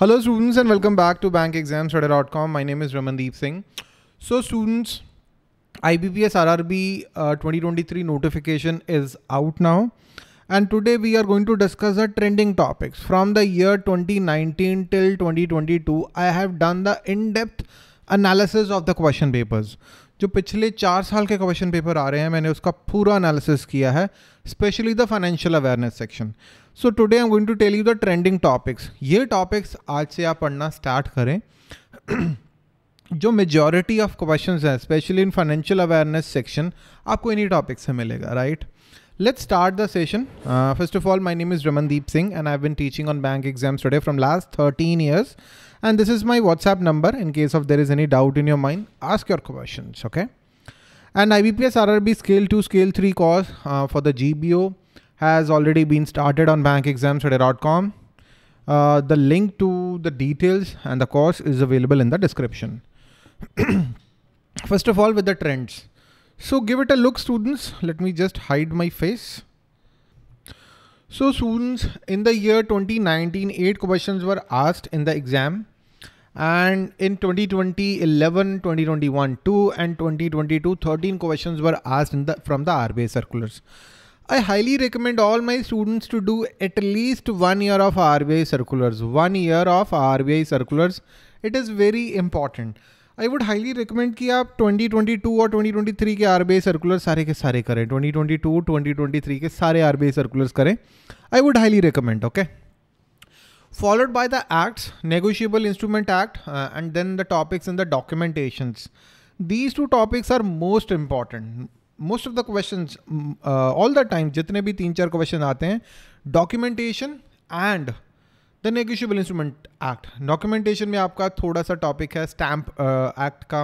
Hello students and welcome back to bankexamstudy.com. My name is Ramandeep Singh. So students, IBPS RRB uh, 2023 notification is out now. And today we are going to discuss the trending topics. From the year 2019 till 2022, I have done the in-depth analysis of the question papers. जो पिछले चार साल के question paper आ रहे हैं मैंने उसका पूरा एनालिसिस किया है specially the financial awareness section so today I am going to tell you the trending topics ये टॉपिक्स आज से आप पढ़ना स्टार्ट करें जो मेजॉरिटी ऑफ क्वेश्चंस हैं specially in financial awareness section आपको इन्हीं टॉपिक से मिलेगा right let's start the session first of all my name is Ramandeep Singh and I have teaching on bank exams today from last thirteen years And this is my WhatsApp number in case of there is any doubt in your mind, ask your questions, okay? And IBPS RRB Scale 2, Scale 3 course uh, for the GBO has already been started on bankexamstudy.com. Uh, the link to the details and the course is available in the description. First of all, with the trends. So give it a look, students. Let me just hide my face. So students, in the year 2019, eight questions were asked in the exam. And in 2020, 11, 2021, 2 and 2022, 13 questions were asked the, from the RBA circulars. I highly recommend all my students to do at least one year of RBI circulars. One year of RBI circulars. It is very important. I would highly recommend कि आप 2022 और 2023 के R B circular सारे के सारे करें 2022 2023 के सारे आर बी सर्कुलर्स करें I would highly recommend okay followed by the act negotiable instrument act and then the topics in the documentation these two topics are most important most of the question all the time जितने भी तीन चार question आते हैं documentation and the negotiable instrument act documentation में आपका थोड़ा सा टॉपिक है स्टैम्प एक्ट का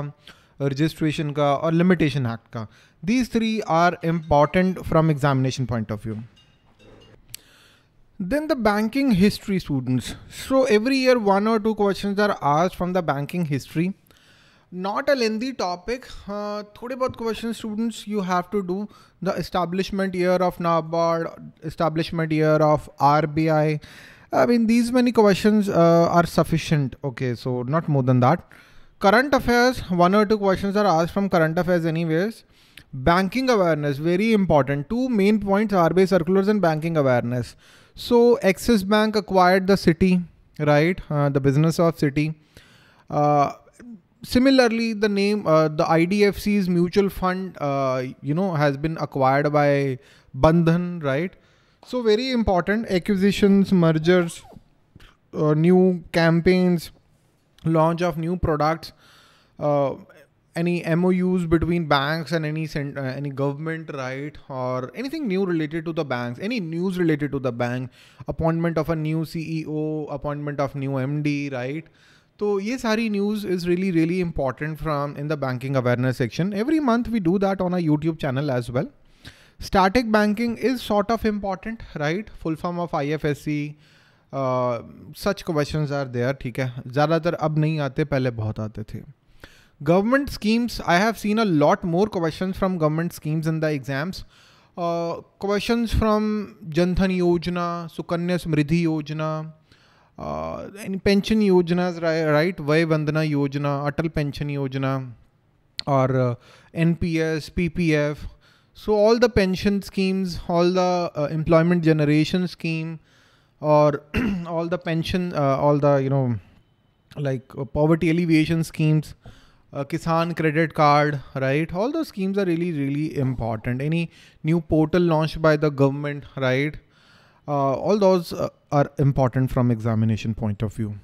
रजिस्ट्रेशन का और लिमिटेशन एक्ट का these three are important from examination point of view then the banking history students so every year one or two questions are asked from the banking history not a lengthy topic uh, थोड़े बहुत question students you have to do the establishment year of NABARD establishment year of R B I I mean, these many questions uh, are sufficient. Okay, so not more than that. Current affairs, one or two questions are asked from current affairs anyways. Banking awareness, very important. Two main points, RBI circulars and banking awareness. So Axis Bank acquired the city, right? Uh, the business of city. Uh, similarly, the name, uh, the IDFC's mutual fund, uh, you know, has been acquired by Bandhan, right? So very important acquisitions, mergers, uh, new campaigns, launch of new products, uh, any MOUs between banks and any uh, any government, right, or anything new related to the banks, any news related to the bank, appointment of a new CEO, appointment of new MD, right. So ये सारी news is really really important from in the banking awareness section. Every month we do that on our YouTube channel as well. Banking static of important right full form of I F S C such question are there ठीक है ज़्यादातर अब नहीं आते पहले बहुत आते थे government schemes I have seen a lot more question from government schemes in the exams question from Jandhan Yojana Sukanya समृद्धि योजना पेंशन योजना राइट वय वंदना योजना अटल पेंशन योजना और N P S P P F So all the pension schemes, all the uh, employment generation scheme, or all the pension, uh, all the you know, like uh, poverty alleviation schemes, uh, Kisan credit card, right? All those schemes are really really important. Any new portal launched by the government, right? Uh, all those uh, are important from examination point of view.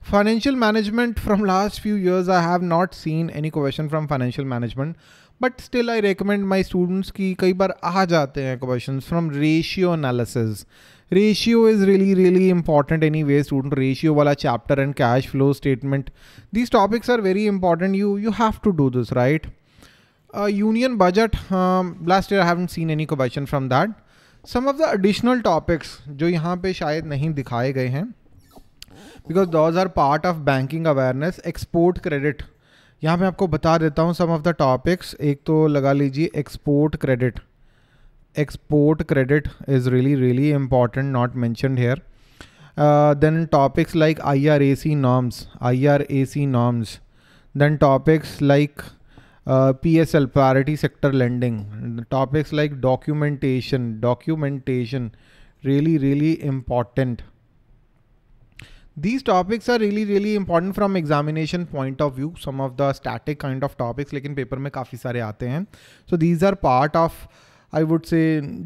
Financial management from last few years, I have not seen any question from financial management but still I recommend my students की कई बार आ जाते हैं question from ratio analysis ratio is really really important anyway student ratio वाला chapter and cash flow statement these topics are very important you you have to do this right union budget last year haven't seen any question from that some of the additional topics जो यहाँ पे शायद नहीं दिखाए गए हैं because those are part of banking awareness export credit यहाँ मैं आपको बता देता हूँ सम ऑफ द टॉपिक्स एक तो लगा लीजिए export credit export credit is really really important not mentioned here then topics like I R A C norms I R A C norms then topics like P S L priority sector lending topics like documentation documentation really really important these topics are really really important from examination point of view some of the static kind of topics लेकिन paper में काफ़ी सारे आते हैं so these are part of I would say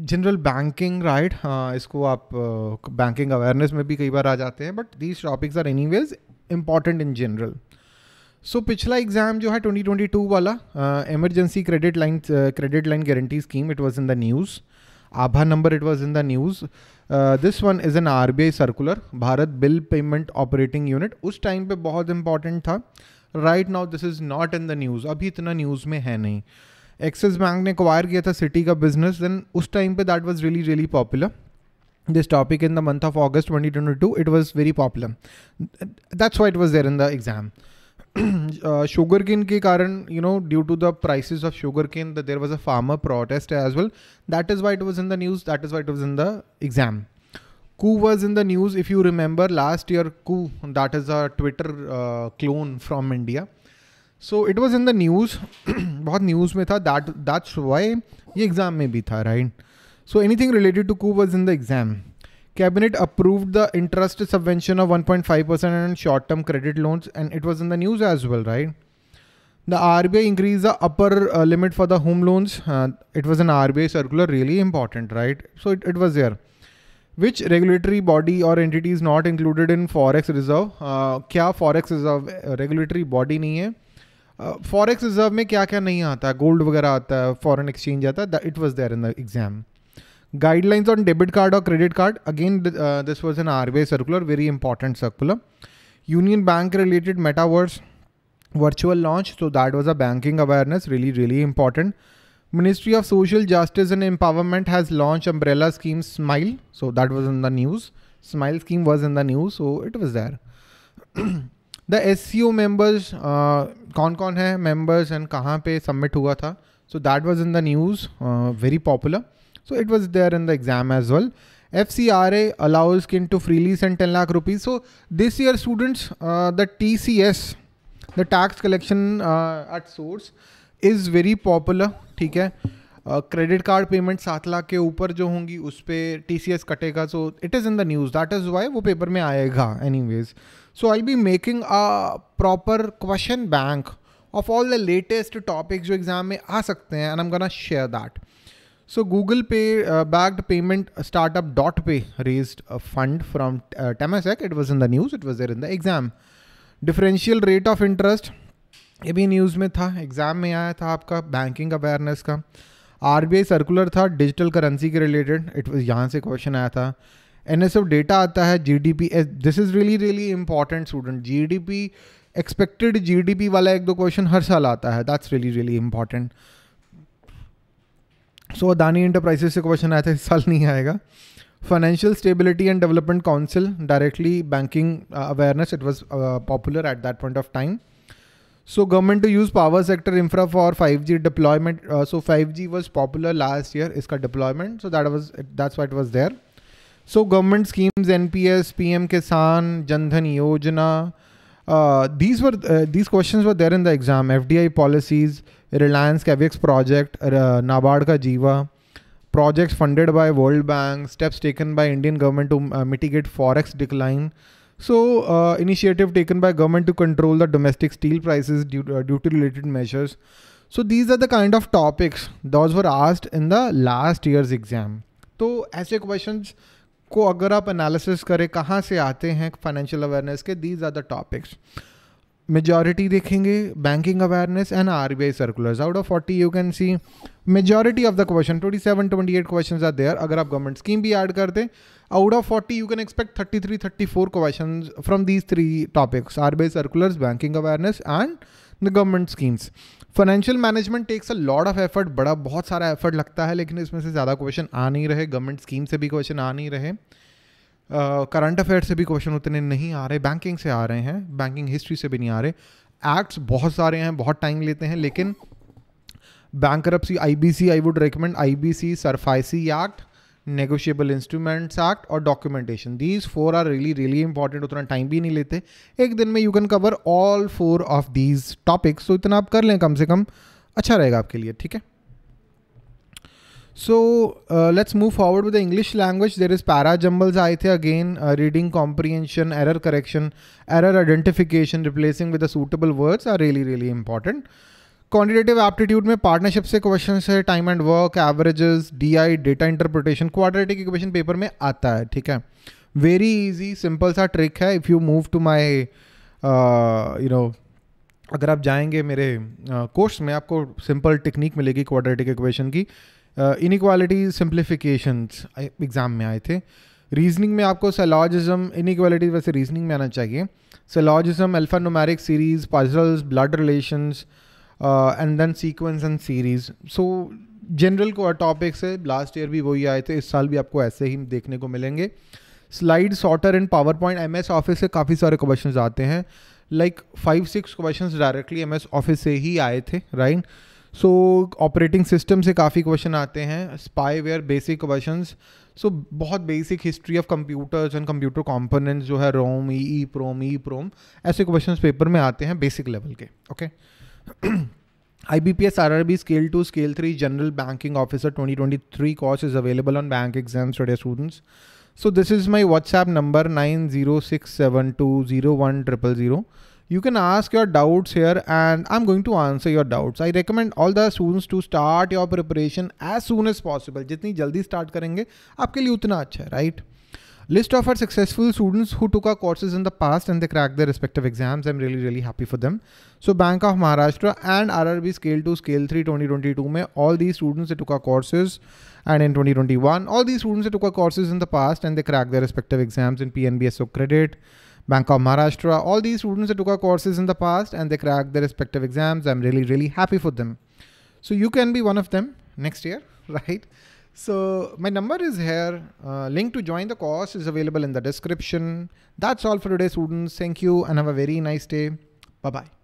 general banking right इसको आप banking uh, awareness में भी कई बार आ जाते हैं but these topics are anyways important in general so पिछला एग्ज़ाम जो है 2022 वाला emergency credit line credit line guarantee scheme it was in the news आभा number it was in the news this one is an R B I circular Bharat bill payment operating unit उस time पे बहुत important था right now this is not in the news अभी इतना news में है नहीं एक्सिस बैंक ने अक्वायर किया था सिटी का बिजनेस देन उस टाइम पे that was really really popular this topic in the month of August twenty twenty two it was very popular that's why it was there in the exam sugarcane ke karan you know due to the prices of sugarcane that there was a farmer protest as well that is why it was in the news that is why it was in the exam coup was in the news if you remember last year coup that is a twitter uh, clone from india so it was in the news बहुत news में था that that's why ये exam में भी था right so anything related to Koo was in the exam Cabinet approved the interest subvention of 1.5% on short term credit loans, and it was in the news as well, right? The RBI increased the upper uh, limit for the home loans. Uh, it was an RBI circular, really important, right? So it, it was there. Which regulatory body or entity is not included in forex reserve? Uh, क्या forex reserve uh, regulatory body नहीं है? Uh, forex uh, reserve में क्या क्या नहीं आता है gold वगैरह आता foreign exchange एक्सचेंज आता है it was there in guidelines on debit card or credit card again th uh, this was an RBI circular very important circular union bank related metaverse virtual launch so that was a banking awareness really really important ministry of social justice and empowerment has launched umbrella scheme smile so that was in the news smile scheme was in the news so it was there the S C O members कौन कौन है members and कहाँ पे submit हुआ था so that was in the news very popular So it was there in the exam as well. FCRA allows kin to freely send 10 lakh rupees. So this year students, uh, the TCS, the tax collection uh, at source is very popular. theek hai credit card payment सात लाख के ऊपर जो होंगी उस पर T C S कटेगा so it is in the news that is why वो paper में आएगा anyways so I be making a proper question bank of all the latest topic जो एग्ज़ाम में आ सकते हैं and am gonna share that so Google pay uh, payment startup DotPe raise fund from from uh, Temasek. It was in the news. It was there in the exam. Differential ये भी news में था exam में आया था आपका banking awareness का R circular था डिजिटल करेंसी के रिलेटेड इट वॉज यहाँ से क्वेश्चन आया था एन एस एफ डेटा आता है G D P this is really really important student G D P expected G D P वाला एक दो क्वेश्चन हर साल आता है that's really really important so Adani enterprises से क्वेश्चन आया था इस साल नहीं आएगा financial stability and development council directly banking awareness it was popular at that point of time so government to use power sector infra for five G deployment so five G was popular last year इसका deployment so that was that's why it was there so government schemes N P S P M Kisan Jandhan योजना these were uh, these questions were there in the exam. FDI policies, Reliance Cavix project, uh, NABARD ka jeeva projects funded by World Bank, steps taken by Indian government to uh, mitigate forex decline. So uh, initiative taken by government to control the domestic steel prices due uh, due to related measures. So these are the kind of topics those were asked in the last year's exam. So ऐसे questions को अगर आप analysis करें कहाँ से आते हैं financial awareness के these are the topics majority देखेंगे banking awareness and R B I circulars out of forty you can see majority of the question twenty seven twenty eight question are there अगर आप government scheme भी add कर out of forty you can expect thirty three thirty four question from these three topics R B I circulars banking awareness and the government schemes financial management takes a lot of effort बड़ा बहुत सारा effort लगता है लेकिन इसमें से ज़्यादा question आ नहीं रहे गवर्नमेंट स्कीम से भी क्वेश्चन आ नहीं रहे करंट uh, अफेयर से भी क्वेश्चन उतने नहीं आ रहे बैंकिंग से आ रहे हैं बैंकिंग हिस्ट्री से भी नहीं आ रहे एक्ट्स बहुत सारे हैं बहुत टाइम लेते हैं लेकिन bank I B C I would recommend I B C SARFAESI act negotiable instruments act और documentation these four are really really important उतना टाइम भी नहीं लेते एक दिन में you can cover all four of these topics तो इतना आप कर लें कम से कम अच्छा रहेगा आपके लिए ठीक है so let's move forward with English language there is para jumbles आए थे again reading comprehension error correction error identification replacing with a suitable words are really really important quantitative aptitude में पार्टनरशिप से क्वेश्चन है time and work averages D I data interpretation quadratic equation paper में आता है ठीक है very easy simple सा trick है if you move to my you know अगर आप जाएंगे मेरे कोर्स uh, में आपको सिंपल टेक्निक मिलेगी क्वाड्रेटिक इक्वेशन की इनक्वालिटी सिंप्लीफिकेशन एग्ज़ाम में आए थे रीजनिंग में आपको सेलॉजिज्म इनक्वालिटी वैसे रीजनिंग में आना चाहिए syllogism alpha series puzzles blood relations uh, and then sequence and series. So general को टॉपिक्स है लास्ट ईयर भी वही आए थे इस साल भी आपको ऐसे ही देखने को मिलेंगे slide sorter and power point M S office से काफ़ी सारे क्वेश्चन आते हैं like five six question directly M S office से ही आए थे राइट सो ऑपरेटिंग सिस्टम से काफ़ी क्वेश्चन आते हैं स्पाईवेयर बेसिक क्वेश्चन सो बहुत basic history of computers and computer components जो है रोम ई ई प्रोम ई प्रोम ऐसे क्वेश्चन पेपर में आते हैं बेसिक लेवल के okay okay? IBPS RRB Scale 2 Scale 3 General Banking Officer 2023 course is available on Bank Exams Today students. So this is my WhatsApp number 906720100. You can ask your doubts here and I'm going to answer your doubts. I recommend all the students to start your preparation as soon as possible. जितनी जल्दी start करेंगे आपके लिए उतना अच्छा है right? List of our successful students who took our courses in the past and they cracked their respective exams. I'm really, really happy for them. So Bank of Maharashtra and RRB Scale 2, Scale 3 2022 में all these students they took our courses and in 2021 all these students they took our courses in the past and they cracked their respective exams in PNBSO credit. Bank of Maharashtra, all these students that took our courses in the past and they cracked their respective exams. I'm really, really happy for them. So you can be one of them next year, right? So my number is here. Uh, link to join the course is available in the description. That's all for today, students. Thank you and have a very nice day. Bye-bye.